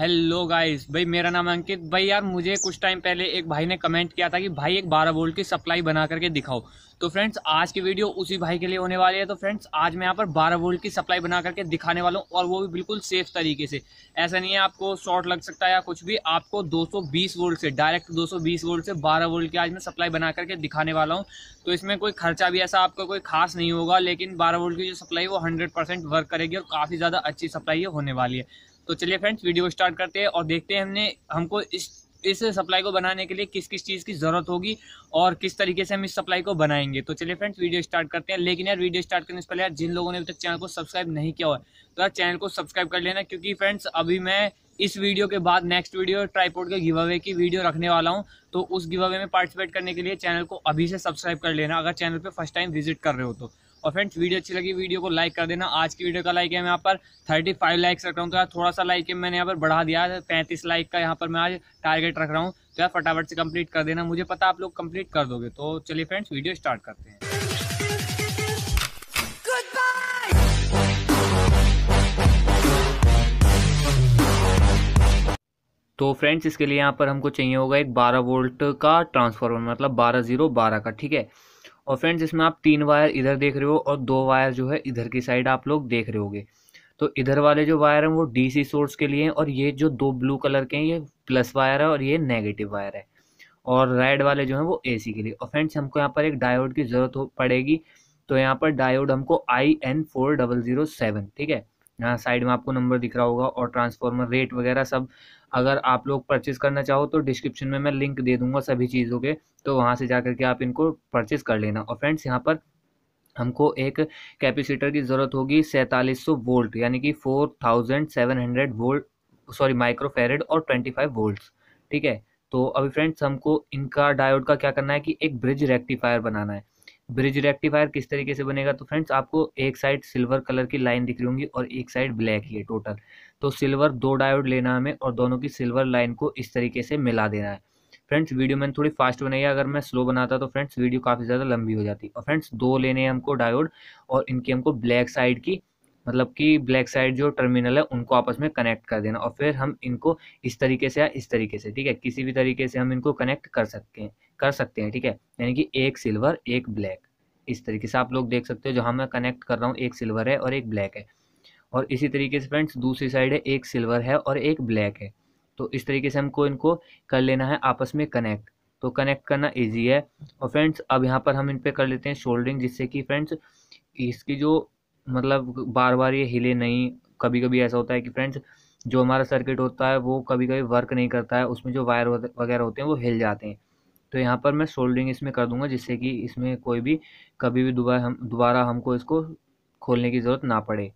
hello guys भाई मेरा नाम अंकित भाई यार मुझे कुछ टाइम पहले एक भाई ने कमेंट किया था कि भाई एक 12 वोल्ट की सप्लाई बना करके दिखाओ तो फ्रेंड्स आज की वीडियो उसी भाई के लिए होने वाली है तो फ्रेंड्स आज मैं यहाँ पर 12 वोल्ट की सप्लाई बना करके दिखाने वाला हूँ और वो भी बिल्कुल सेफ तरीके से ऐसा नहीं है आपको शॉर्ट लग सकता है या कुछ भी आपको 220 वोल्ट से डायरेक्ट 220 वोल्ट से 12 वोल्ट की आज मैं सप्लाई बना करके दिखाने वाला हूँ तो इसमें कोई खर्चा भी ऐसा आपका कोई खास नहीं होगा लेकिन बारह वोल्ट की जो सप्लाई वो हंड्रेड वर्क करेगी और काफ़ी ज़्यादा अच्छी सप्लाई होने वाली है तो चलिए फ्रेंड्स वीडियो स्टार्ट करते हैं और देखते हैं हमने हमको इस इस सप्लाई को बनाने के लिए किस किस चीज़ की ज़रूरत होगी और किस तरीके से हम इस सप्लाई को बनाएंगे तो चलिए फ्रेंड्स वीडियो स्टार्ट करते हैं लेकिन यार वीडियो स्टार्ट करने से पहले यार जिन लोगों ने अभी तक चैनल को सब्सक्राइब नहीं किया हुआ तो यार चैनल को सब्सक्राइब कर लेना क्योंकि फ्रेंड्स अभी मैं इस वीडियो के बाद नेक्स्ट वीडियो ट्राईपोर्ट के गिव अवे की वीडियो रखने वाला हूँ तो उस गिव अवे में पार्टिसिपेट करने के लिए चैनल को अभी से सब्सक्राइब कर लेना अगर चैनल पर फर्स्ट टाइम विजिट कर रहे हो तो और फ्रेंड्स वीडियो अच्छी लगी वीडियो को लाइक कर देना आज की वीडियो का लाइक है मैं यहाँ पर थर्टी फाइव लाइक्स रख रहा हूँ तो यार थोड़ा सा लाइक है मैंने यहाँ पर बढ़ा दिया है पैंतीस लाइक का यहाँ पर मैं आज टारगेट रख रहा हूँ तो यार फटाफट से कंप्लीट कर देना मुझे पता आप लोग कंप्लीट कर दोगे तो चलिए फ्रेंड्स वीडियो स्टार्ट करते हैं तो फ्रेंड्स इसके लिए यहाँ पर हमको चाहिए होगा एक 12 वोल्ट का ट्रांसफार्मर मतलब बारह जीरो बारह का ठीक है और फ्रेंड्स इसमें आप तीन वायर इधर देख रहे हो और दो वायर जो है इधर की साइड आप लोग देख रहे होगे तो इधर वाले जो वायर हैं वो डीसी सोर्स के लिए हैं और ये जो दो ब्लू कलर के हैं ये प्लस वायर है और ये नेगेटिव वायर है और रेड वाले जो हैं वो एसी के लिए और फ्रेंड्स हमको यहाँ पर एक डायोड की ज़रूरत पड़ेगी तो यहाँ पर डायोड हमको I N four double zero seven ठीक है यहाँ साइड में आपको नंबर दिख रहा होगा और ट्रांसफार्मर रेट वगैरह सब अगर आप लोग परचेज़ करना चाहो तो डिस्क्रिप्शन में मैं लिंक दे दूंगा सभी चीज़ों के तो वहाँ से जा करके आप इनको परचेज़ कर लेना और फ्रेंड्स यहाँ पर हमको एक कैपेसिटर की ज़रूरत होगी सैंतालीस सौ वोल्ट यानी कि four thousand seven hundred volt sorry microfarad और ट्वेंटी फाइव ठीक है तो अभी फ्रेंड्स हमको इनका डायोड का क्या करना है कि एक ब्रिज रेक्टिफायर बनाना है ब्रिज रेक्टिफायर किस तरीके से बनेगा तो फ्रेंड्स आपको एक साइड सिल्वर कलर की लाइन दिख रही होंगी और एक साइड ब्लैक ही है टोटल तो सिल्वर दो डायोड लेना हमें और दोनों की सिल्वर लाइन को इस तरीके से मिला देना है फ्रेंड्स वीडियो मैंने थोड़ी फास्ट बनाई है अगर मैं स्लो बनाता तो फ्रेंड्स वीडियो काफ़ी ज़्यादा लंबी हो जाती और फ्रेंड्स दो लेने हैं हमको डायोड और इनकी हमको ब्लैक साइड की मतलब कि ब्लैक साइड जो टर्मिनल है उनको आपस में कनेक्ट कर देना और फिर हम इनको इस तरीके से या इस तरीके से ठीक है किसी भी तरीके से हम इनको कनेक्ट कर सकते हैं कर सकते हैं ठीक है यानी कि एक सिल्वर एक ब्लैक इस तरीके से आप लोग देख सकते हो जहाँ मैं कनेक्ट कर रहा हूँ एक सिल्वर है और एक ब्लैक है और इसी तरीके से फ्रेंड्स दूसरी साइड है एक सिल्वर है और एक ब्लैक है तो इस तरीके से हमको इनको कर लेना है आपस में कनेक्ट तो कनेक्ट करना ईजी है और फ्रेंड्स अब यहाँ पर हम इन पर कर लेते हैं शोल्डरिंग जिससे कि फ्रेंड्स इसकी जो मतलब बार बार ये हिले नहीं कभी कभी ऐसा होता है कि फ्रेंड्स जो हमारा सर्किट होता है वो कभी कभी वर्क नहीं करता है उसमें जो वायर वगैरह होते हैं वो हिल जाते हैं तो यहाँ पर मैं सोल्डरिंग इसमें कर दूंगा जिससे कि इसमें कोई भी कभी भी दोबारा हम दोबारा हमको इसको खोलने की ज़रूरत ना पड़े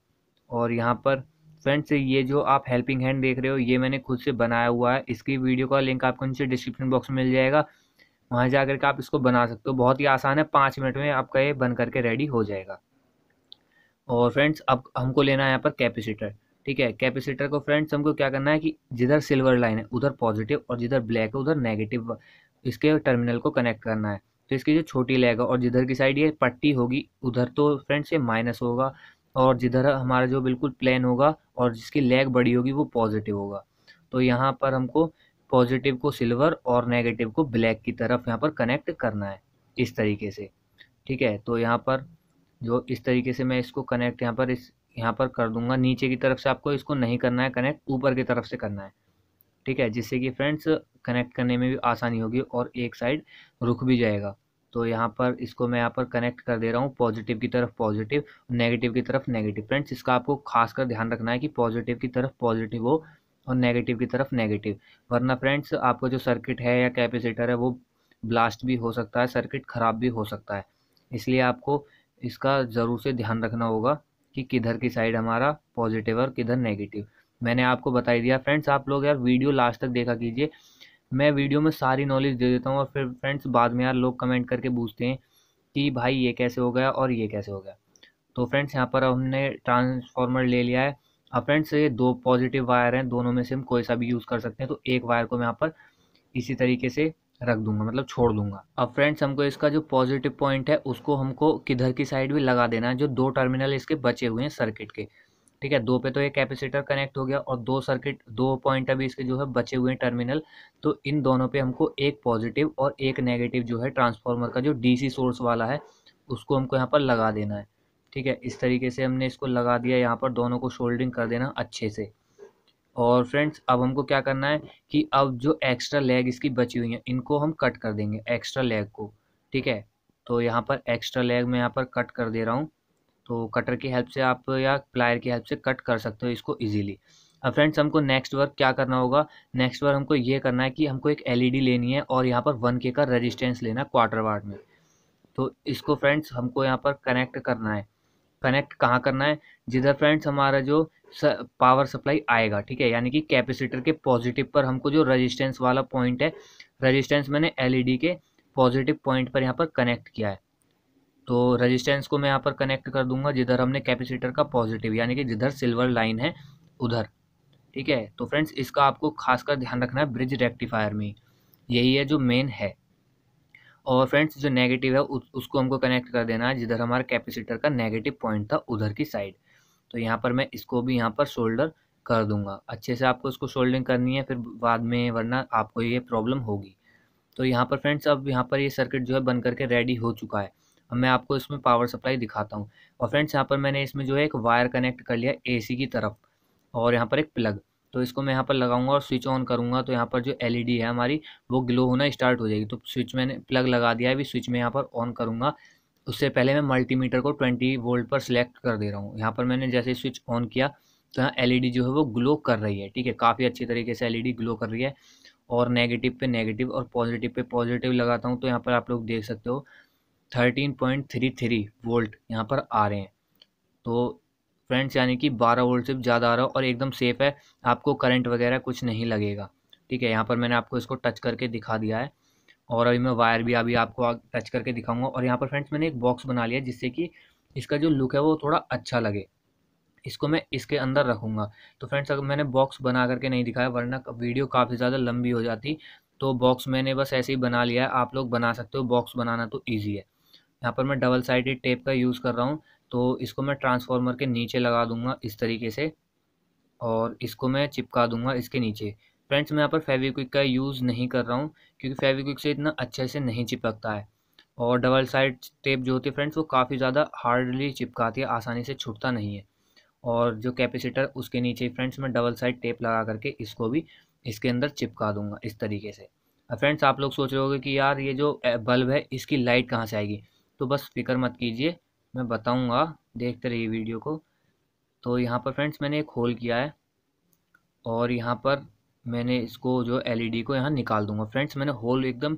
और यहाँ पर फ्रेंड्स ये जो आप हेल्पिंग हैंड देख रहे हो ये मैंने खुद से बनाया हुआ है इसकी वीडियो का लिंक आपको नीचे डिस्क्रिप्शन बॉक्स में मिल जाएगा वहाँ जा करके आप इसको बना सकते हो बहुत ही आसान है पाँच मिनट में आपका ये बन करके रेडी हो जाएगा और फ्रेंड्स अब हमको लेना है यहाँ पर कैपेसिटर ठीक है कैपेसिटर को फ्रेंड्स हमको क्या करना है कि जिधर सिल्वर लाइन है उधर पॉजिटिव और जिधर ब्लैक है उधर नेगेटिव इसके टर्मिनल को कनेक्ट करना है तो इसकी जो छोटी लेग है और जिधर की साइड ये पट्टी होगी उधर तो फ्रेंड्स ये माइनस होगा और जिधर हमारा जो बिल्कुल प्लेन होगा और जिसकी लेग बड़ी होगी वो पॉजिटिव होगा तो यहाँ पर हमको पॉजिटिव को सिल्वर और नेगेटिव को ब्लैक की तरफ यहाँ पर कनेक्ट करना है इस तरीके से ठीक है तो यहाँ पर जो इस तरीके से मैं इसको कनेक्ट यहाँ पर इस यहाँ पर कर दूंगा नीचे की तरफ से आपको इसको नहीं करना है कनेक्ट ऊपर की तरफ से करना है ठीक है जिससे कि फ्रेंड्स कनेक्ट करने में भी आसानी होगी और एक साइड रुक भी जाएगा तो यहाँ पर इसको मैं यहाँ पर कनेक्ट कर दे रहा हूँ पॉजिटिव की तरफ पॉजिटिव नेगेटिव की तरफ नेगेटिव फ्रेंड्स इसका आपको खासकर ध्यान रखना है कि पॉजिटिव की तरफ पॉजिटिव हो और नेगेटिव की तरफ नेगेटिव वरना फ्रेंड्स आपका जो सर्किट है या कैपेसिटर है वो ब्लास्ट भी हो सकता है सर्किट ख़राब भी हो सकता है इसलिए आपको इसका ज़रूर से ध्यान रखना होगा कि किधर की साइड हमारा पॉजिटिव और किधर नेगेटिव मैंने आपको बता दिया फ्रेंड्स आप लोग यार वीडियो लास्ट तक देखा कीजिए मैं वीडियो में सारी नॉलेज दे देता हूँ और फिर फ्रेंड्स बाद में यार लोग कमेंट करके पूछते हैं कि भाई ये कैसे हो गया और ये कैसे हो गया तो फ्रेंड्स यहाँ पर हमने ट्रांसफार्मर ले लिया है अब फ्रेंड्स ये दो पॉजिटिव वायर हैं दोनों में से हम कोई सा भी यूज़ कर सकते हैं तो एक वायर को मैं यहाँ पर इसी तरीके से रख दूंगा मतलब छोड़ दूंगा अब फ्रेंड्स हमको इसका जो पॉजिटिव पॉइंट है उसको हमको किधर की साइड भी लगा देना है जो दो टर्मिनल इसके बचे हुए हैं सर्किट के ठीक है दो पे तो ये कैपेसिटर कनेक्ट हो गया और दो सर्किट दो पॉइंट अभी इसके जो है बचे हुए हैं टर्मिनल तो इन दोनों पे हमको एक पॉजिटिव और एक नेगेटिव जो है ट्रांसफॉर्मर का जो डी सोर्स वाला है उसको हमको यहाँ पर लगा देना है ठीक है इस तरीके से हमने इसको लगा दिया यहाँ पर दोनों को शोल्डिंग कर देना अच्छे से और फ्रेंड्स अब हमको क्या करना है कि अब जो एक्स्ट्रा लेग इसकी बची हुई है इनको हम कट कर देंगे एक्स्ट्रा लेग को ठीक है तो यहाँ पर एक्स्ट्रा लेग मैं यहाँ पर कट कर दे रहा हूँ तो कटर की हेल्प से आप या प्लायर की हेल्प से कट कर सकते हो इसको इजीली अब फ्रेंड्स हमको नेक्स्ट वर्क क्या करना होगा नेक्स्ट वर्क हमको ये करना है कि हमको एक एलईडी e लेनी है और यहाँ पर वन के का रजिस्टेंस लेना है क्वार्टर वार्ड में तो इसको फ्रेंड्स हमको यहाँ पर कनेक्ट करना है कनेक्ट कहाँ करना है जिधर फ्रेंड्स हमारा जो पावर सप्लाई आएगा ठीक है यानी कि कैपेसिटर के पॉजिटिव पर हमको जो रजिस्टेंस वाला पॉइंट है रजिस्टेंस मैंने एलईडी के पॉजिटिव पॉइंट पर यहाँ पर कनेक्ट किया है तो रजिस्टेंस को मैं यहाँ पर कनेक्ट कर दूंगा जिधर हमने कैपेसिटर का पॉजिटिव यानी कि जिधर सिल्वर लाइन है उधर ठीक है तो फ्रेंड्स इसका आपको खासकर ध्यान रखना है ब्रिज रेक्टिफायर में यही है जो मेन है और फ्रेंड्स जो नेगेटिव है उसको हमको कनेक्ट कर देना है जिधर हमारा कैपेसिटर का नेगेटिव पॉइंट था उधर की साइड तो यहाँ पर मैं इसको भी यहाँ पर शोल्डर कर दूँगा अच्छे से आपको इसको शोल्डिंग करनी है फिर बाद में वरना आपको ये प्रॉब्लम होगी तो यहाँ पर फ्रेंड्स अब यहाँ पर ये सर्किट जो है बन करके रेडी हो चुका है अब मैं आपको इसमें पावर सप्लाई दिखाता हूँ और फ्रेंड्स यहाँ पर मैंने इसमें जो है एक वायर कनेक्ट कर लिया एसी की तरफ और यहाँ पर एक प्लग तो इसको मैं यहाँ पर लगाऊंगा और स्विच ऑन करूँगा तो यहाँ पर जो एल है हमारी वो ग्लो होना स्टार्ट हो जाएगी तो स्विच मैंने प्लग लगा दिया है अभी स्विच में यहाँ पर ऑन करूँगा उससे पहले मैं मल्टीमीटर को 20 वोल्ट पर सिलेक्ट कर दे रहा हूँ यहाँ पर मैंने जैसे स्विच ऑन किया तो यहाँ एल e जो है वो ग्लो कर रही है ठीक है काफ़ी अच्छी तरीके से एल ग्लो e कर रही है और नेगेटिव पे नेगेटिव और पॉजिटिव पे पॉजिटिव लगाता हूँ तो यहाँ पर आप लोग देख सकते हो thirteen point three three volt यहाँ पर आ रहे हैं तो फ्रेंड्स यानी कि बारह वोल्ट से ज़्यादा आ रहा है और एकदम सेफ़ है आपको करंट वगैरह कुछ नहीं लगेगा ठीक है यहाँ पर मैंने आपको इसको टच करके दिखा दिया है और अभी मैं वायर भी अभी आपको टच करके दिखाऊंगा और यहाँ पर फ्रेंड्स मैंने एक बॉक्स बना लिया जिससे कि इसका जो लुक है वो थोड़ा अच्छा लगे इसको मैं इसके अंदर रखूँगा तो फ्रेंड्स अगर मैंने बॉक्स बना करके नहीं दिखाया वरना वीडियो काफ़ी ज़्यादा लंबी हो जाती तो बॉक्स मैंने बस ऐसे ही बना लिया है आप लोग बना सकते हो बॉक्स बनाना तो ईजी है यहाँ पर मैं डबल साइडेड टेप का यूज़ कर रहा हूँ तो इसको मैं ट्रांसफार्मर के नीचे लगा दूँगा इस तरीके से और इसको मैं चिपका दूंगा इसके नीचे फ्रेंड्स मैं यहाँ पर फेविक्विक का यूज़ नहीं कर रहा हूँ क्योंकि फेविक्विक से इतना अच्छे से नहीं चिपकता है और डबल साइड टेप जो होती है फ्रेंड्स वो काफ़ी ज़्यादा हार्डली चिपकाती है आसानी से छूटता नहीं है और जो कैपेसिटर उसके नीचे फ्रेंड्स मैं डबल साइड टेप लगा करके इसको भी इसके अंदर चिपका दूंगा इस तरीके से अब फ्रेंड्स आप लोग सोच रहे होगे कि यार ये जो बल्ब है इसकी लाइट कहाँ से आएगी तो बस फिक्र मत कीजिए मैं बताऊँगा देखते रहिए वीडियो को तो यहाँ पर फ्रेंड्स मैंने एक होल किया है और यहाँ पर मैंने इसको जो एलईडी e को यहाँ निकाल दूंगा फ्रेंड्स मैंने होल एकदम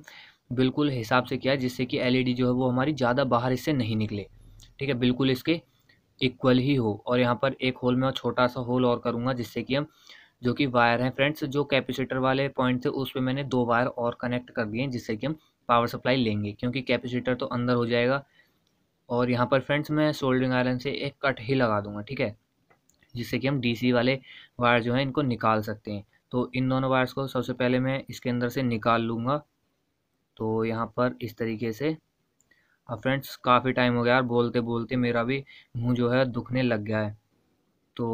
बिल्कुल हिसाब से किया जिससे कि एलईडी e जो है वो हमारी ज़्यादा बाहर इससे नहीं निकले ठीक है बिल्कुल इसके इक्वल ही हो और यहाँ पर एक होल में छोटा सा होल और करूँगा जिससे कि हम जो कि वायर हैं फ्रेंड्स जो कैपेसिटर वाले पॉइंट थे उस पर मैंने दो वायर और कनेक्ट कर दिए हैं जिससे कि हम पावर सप्लाई लेंगे क्योंकि कैपेसिटर तो अंदर हो जाएगा और यहाँ पर फ्रेंड्स मैं सोल्डरिंग आयरन से एक कट ही लगा दूंगा ठीक है जिससे कि हम डीसी वाले वायर जो हैं इनको निकाल सकते हैं तो इन दोनों वायर्स को सबसे पहले मैं इसके अंदर से निकाल लूँगा तो यहाँ पर इस तरीके से अब फ्रेंड्स काफ़ी टाइम हो गया यार बोलते बोलते मेरा भी मुंह जो है दुखने लग गया है तो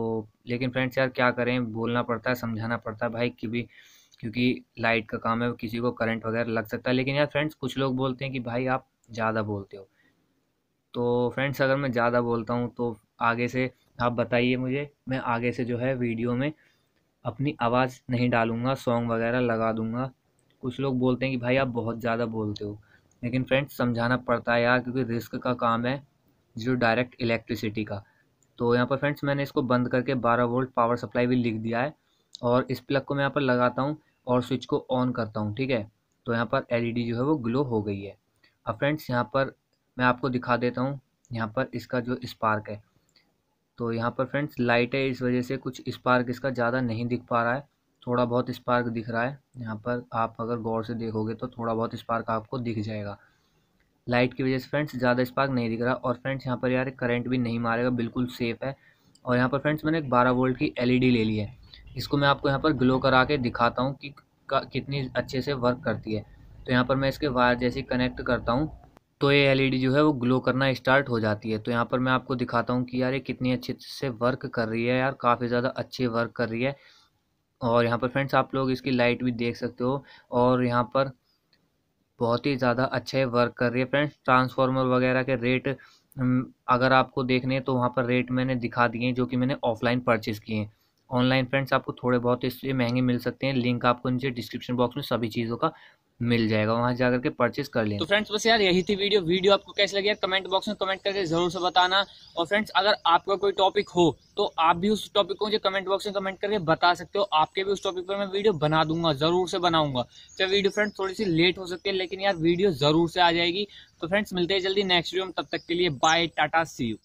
लेकिन फ्रेंड्स यार क्या करें बोलना पड़ता है समझाना पड़ता है भाई कि भी क्योंकि लाइट का काम है किसी को करंट वगैरह लग सकता है लेकिन यार फ्रेंड्स कुछ लोग बोलते हैं कि भाई आप ज़्यादा बोलते हो तो फ्रेंड्स अगर मैं ज़्यादा बोलता हूँ तो आगे से आप बताइए मुझे मैं आगे से जो है वीडियो में अपनी आवाज़ नहीं डालूँगा सॉन्ग वगैरह लगा दूँगा कुछ लोग बोलते हैं कि भाई आप बहुत ज़्यादा बोलते हो लेकिन फ्रेंड्स समझाना पड़ता है यार क्योंकि रिस्क का काम है जो डायरेक्ट इलेक्ट्रिसिटी का तो यहाँ पर फ्रेंड्स मैंने इसको बंद करके 12 वोल्ट पावर सप्लाई भी लिख दिया है और इस प्लग को मैं यहाँ पर लगाता हूँ और स्विच को ऑन करता हूँ ठीक है तो यहाँ पर एल जो है वो ग्लो हो गई है अब फ्रेंड्स यहाँ पर मैं आपको दिखा देता हूँ यहाँ पर इसका जो स्पार्क है तो यहाँ पर फ्रेंड्स लाइट है इस वजह से कुछ स्पार्क इसका ज़्यादा नहीं दिख पा रहा है थोड़ा बहुत स्पार्क दिख रहा है यहाँ पर आप अगर गौर से देखोगे तो थोड़ा बहुत स्पार्क आपको दिख जाएगा लाइट की वजह से फ्रेंड्स ज़्यादा स्पार्क नहीं दिख रहा और फ्रेंड्स यहाँ पर यार करंट भी नहीं मारेगा बिल्कुल सेफ़ है और यहाँ पर फ्रेंड्स मैंने एक बारह वोल्ट की एलईडी ले ली है इसको मैं आपको यहाँ पर ग्लो करा के दिखाता हूँ कि कितनी अच्छे से वर्क करती है तो यहाँ पर मैं इसके वायर जैसे कनेक्ट करता हूँ तो ये एलईडी e जो है वो ग्लो करना स्टार्ट हो जाती है तो यहाँ पर मैं आपको दिखाता हूँ कि यार ये कितनी अच्छे से वर्क कर रही है यार काफ़ी ज़्यादा अच्छी वर्क कर रही है और यहाँ पर फ्रेंड्स आप लोग इसकी लाइट भी देख सकते हो और यहाँ पर बहुत ही ज़्यादा अच्छे वर्क कर रही है फ्रेंड्स ट्रांसफार्मर वगैरह के रेट अगर आपको देखने तो वहाँ पर रेट मैंने दिखा दिए जो कि मैंने ऑफलाइन परचेज़ किए हैं ऑनलाइन फ्रेंड्स आपको थोड़े बहुत इसलिए महंगे मिल सकते हैं लिंक आपको नीचे डिस्क्रिप्शन बॉक्स में सभी चीज़ों का मिल जाएगा वहाँ जाकर के परचेस कर लें तो फ्रेंड्स बस यार यही थी वीडियो वीडियो आपको कैसे लगी यार कमेंट बॉक्स में कमेंट करके जरूर से बताना और फ्रेंड्स अगर आपका कोई टॉपिक हो तो आप भी उस टॉपिक को मुझे कमेंट बॉक्स में कमेंट करके बता सकते हो आपके भी उस टॉपिक पर मैं वीडियो बना दूंगा जरूर से बनाऊंगा चाहे वीडियो फ्रेंड्स थोड़ी सी लेट हो सकती है लेकिन यार वीडियो जरूर से आ जाएगी तो फ्रेंड्स मिलते हैं जल्दी नेक्स्ट वीडियो में तब तक के लिए बाय टाटा सी यू